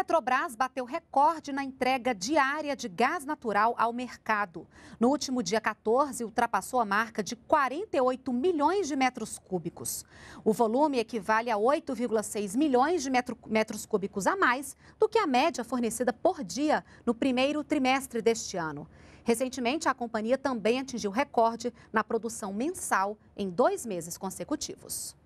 Petrobras bateu recorde na entrega diária de gás natural ao mercado. No último dia 14, ultrapassou a marca de 48 milhões de metros cúbicos. O volume equivale a 8,6 milhões de metros cúbicos a mais do que a média fornecida por dia no primeiro trimestre deste ano. Recentemente, a companhia também atingiu recorde na produção mensal em dois meses consecutivos.